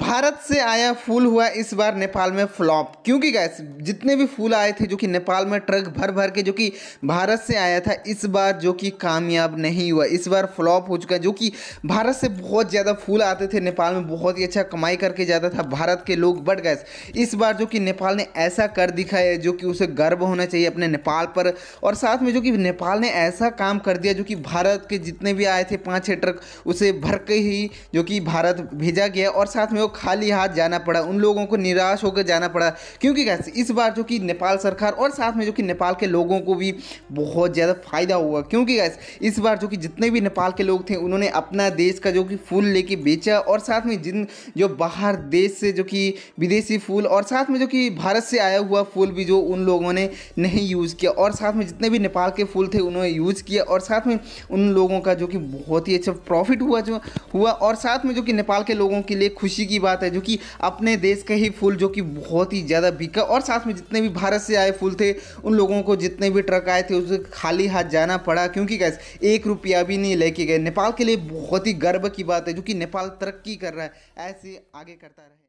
भारत से आया फूल हुआ इस बार नेपाल में फ्लॉप क्योंकि गैस जितने भी फूल आए थे जो कि नेपाल में ट्रक भर भर के जो कि भारत से आया था इस बार जो कि कामयाब नहीं हुआ इस बार फ्लॉप हो चुका है जो कि भारत से बहुत ज़्यादा फूल आते थे नेपाल में बहुत ही अच्छा कमाई करके जाता था भारत के लोग बट गैस इस बार जो कि नेपाल ने ऐसा कर दिखाया है जो कि उसे गर्व होना चाहिए अपने नेपाल पर और साथ में जो कि नेपाल ने ऐसा काम कर दिया जो कि भारत के जितने भी आए थे पाँच छः ट्रक उसे भर के ही जो कि भारत भेजा गया और साथ में लोग खाली हाथ जाना पड़ा उन लोगों को निराश होकर जाना पड़ा क्योंकि कैसे इस बार जो कि नेपाल सरकार और साथ में जो कि नेपाल के लोगों को भी बहुत ज़्यादा फ़ायदा हुआ क्योंकि कैसे इस बार जो कि जितने भी नेपाल के लोग थे उन्होंने अपना देश का जो कि फूल लेके बेचा और साथ में जिन जो बाहर देश से जो कि विदेशी फूल और साथ में जो कि भारत से आया हुआ फूल भी जो उन लोगों ने नहीं यूज़ किया और साथ में जितने भी नेपाल के फूल थे उन्होंने यूज़ किया और साथ में उन लोगों का जो कि बहुत ही अच्छा प्रॉफिट हुआ जो हुआ और साथ में जो कि नेपाल के लोगों के लिए खुशी खुशी की बात है जो कि अपने देश के ही फूल जो कि बहुत ही ज़्यादा बिका और साथ में जितने भी भारत से आए फूल थे उन लोगों को जितने भी ट्रक आए थे उसे खाली हाथ जाना पड़ा क्योंकि कैसे एक रुपया भी नहीं लेके गए नेपाल के लिए बहुत ही गर्व की बात है जो कि नेपाल तरक्की कर रहा है ऐसे आगे करता रहे